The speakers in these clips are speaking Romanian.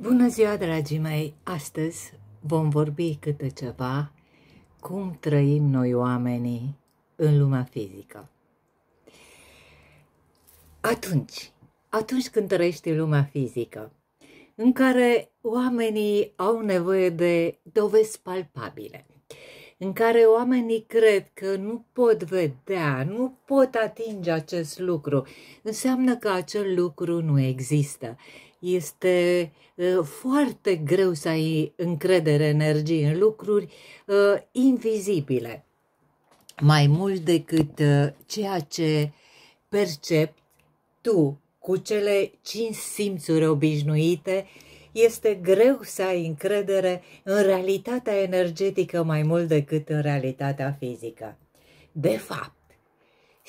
Bună ziua, dragii mei! Astăzi vom vorbi câte ceva cum trăim noi oamenii în lumea fizică. Atunci, atunci când trăiești în lumea fizică, în care oamenii au nevoie de dovezi palpabile, în care oamenii cred că nu pot vedea, nu pot atinge acest lucru, înseamnă că acel lucru nu există este foarte greu să ai încredere, energie în lucruri invizibile, mai mult decât ceea ce percepi tu cu cele cinci simțuri obișnuite, este greu să ai încredere în realitatea energetică mai mult decât în realitatea fizică. De fapt,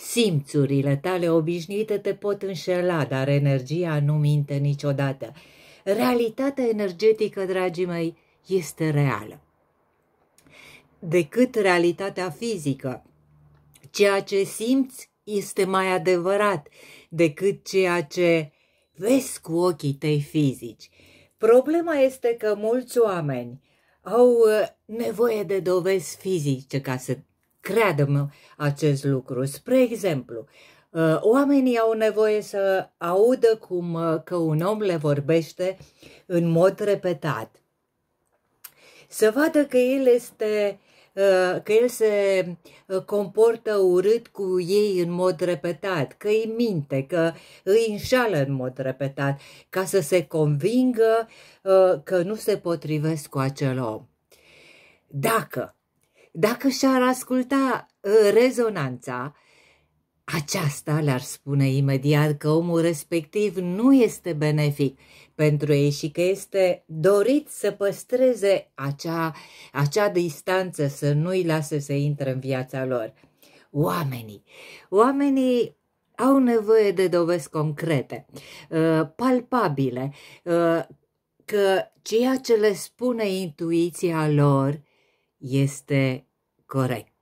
Simțurile tale obișnuite te pot înșela, dar energia nu minte niciodată. Realitatea energetică, dragii mei, este reală. Decât realitatea fizică, ceea ce simți este mai adevărat decât ceea ce vezi cu ochii tăi fizici. Problema este că mulți oameni au uh, nevoie de dovezi fizice ca să Creadă-mă acest lucru. Spre exemplu, uh, oamenii au nevoie să audă cum uh, că un om le vorbește în mod repetat. Să vadă că el este uh, că el se comportă urât cu ei în mod repetat, că îi minte, că îi înșală în mod repetat, ca să se convingă că nu se potrivesc cu acel om. Dacă dacă și-ar asculta ă, rezonanța, aceasta le-ar spune imediat că omul respectiv nu este benefic pentru ei și că este dorit să păstreze acea, acea distanță, să nu-i lase să intre în viața lor. Oamenii, oamenii au nevoie de dovezi concrete, ă, palpabile, ă, că ceea ce le spune intuiția lor este corect.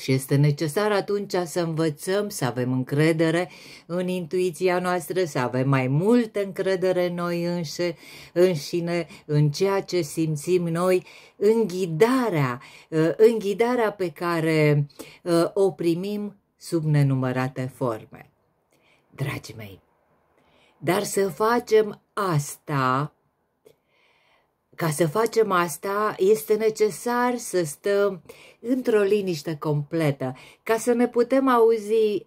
Și este necesar atunci să învățăm, să avem încredere în intuiția noastră, să avem mai multă încredere în noi înșe, înșine, în ceea ce simțim noi, în ghidarea, uh, în ghidarea pe care uh, o primim sub nenumărate forme. Dragii mei, dar să facem asta ca să facem asta, este necesar să stăm într-o liniște completă, ca să ne putem auzi uh,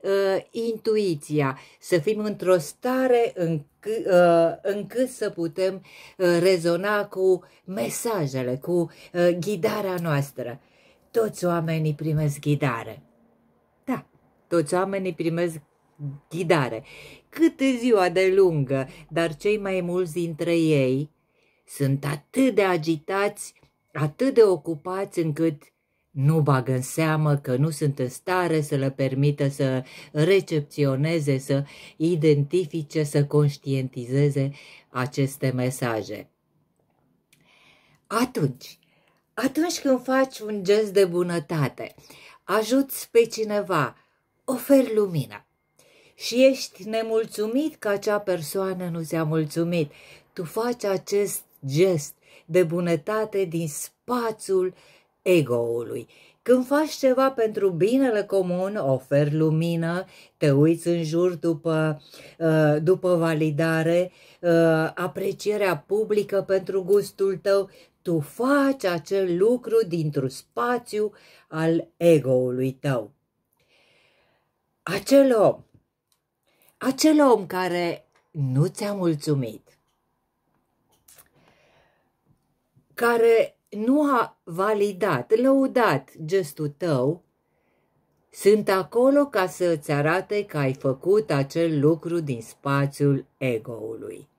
intuiția, să fim într-o stare în, uh, încât să putem uh, rezona cu mesajele, cu uh, ghidarea noastră. Toți oamenii primesc ghidare. Da, toți oamenii primesc ghidare. Cât ziua de lungă, dar cei mai mulți dintre ei sunt atât de agitați, atât de ocupați încât nu bagă în seamă că nu sunt în stare să le permită să recepționeze, să identifice, să conștientizeze aceste mesaje. Atunci, atunci când faci un gest de bunătate, ajuți pe cineva, oferi lumină și ești nemulțumit că acea persoană nu ți-a mulțumit, tu faci acest gest de bunătate din spațiul egoului. Când faci ceva pentru binele comun, oferi lumină, te uiți în jur după, uh, după validare, uh, aprecierea publică pentru gustul tău, tu faci acel lucru dintr-un spațiu al egoului tău. Acel om, acel om care nu ți-a mulțumit, care nu a validat, lăudat gestul tău, sunt acolo ca să îți arate că ai făcut acel lucru din spațiul egoului.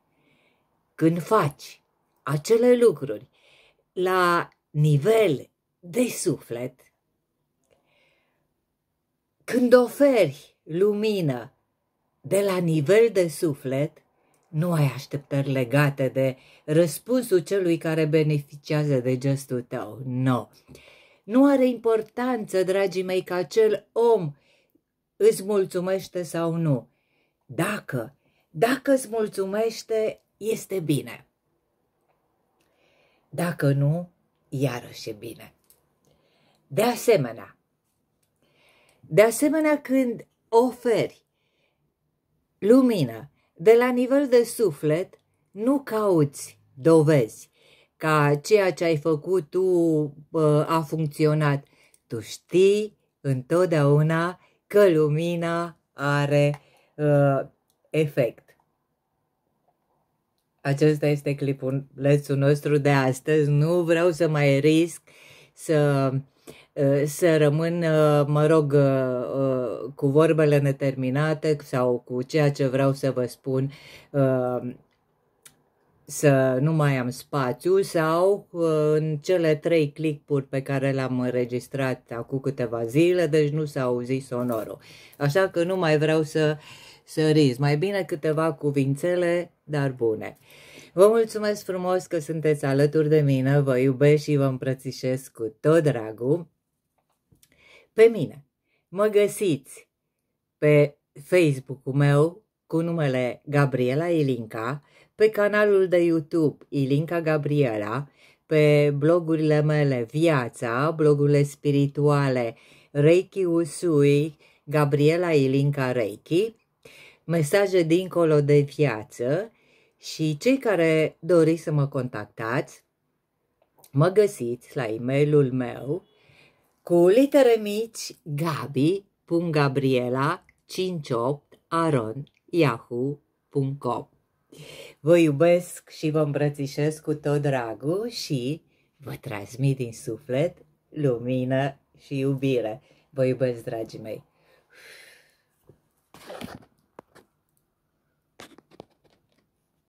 Când faci acele lucruri la nivel de suflet, când oferi lumină de la nivel de suflet, nu ai așteptări legate de răspunsul celui care beneficiază de gestul tău. Nu. No. Nu are importanță, dragii mei, că acel om îți mulțumește sau nu. Dacă, dacă îți mulțumește, este bine. Dacă nu, iarăși e bine. De asemenea, de asemenea când oferi lumină, de la nivel de suflet, nu cauți dovezi ca ceea ce ai făcut tu a funcționat. Tu știi întotdeauna că lumina are uh, efect. Acesta este clipulețul nostru de astăzi. Nu vreau să mai risc să Eh, să rămân, eh, mă rog, eh, cu vorbele neterminate sau cu ceea ce vreau să vă spun, să nu mai am spațiu sau în cele trei clipuri pe care le-am înregistrat acum câteva zile, deci nu s-a auzit sonorul. Așa că nu mai vreau să, să riz. Mai bine câteva cuvințele, dar bune. Vă mulțumesc frumos că sunteți alături de mine, vă iubesc și vă îmbrățișez cu tot dragul pe mine. Mă găsiți pe Facebook-ul meu cu numele Gabriela Ilinca, pe canalul de YouTube Ilinca Gabriela, pe blogurile mele Viața, blogurile spirituale Reiki Usui, Gabriela Ilinca Reiki, mesaje dincolo de viață și cei care doriți să mă contactați, mă găsiți la e-mailul meu cu litere mici, Gabi, Gabriela, 58, aron, yahoo.com Vă iubesc și vă îmbrățișez cu tot dragul și vă transmit din suflet lumină și iubire. Vă iubesc, dragii mei!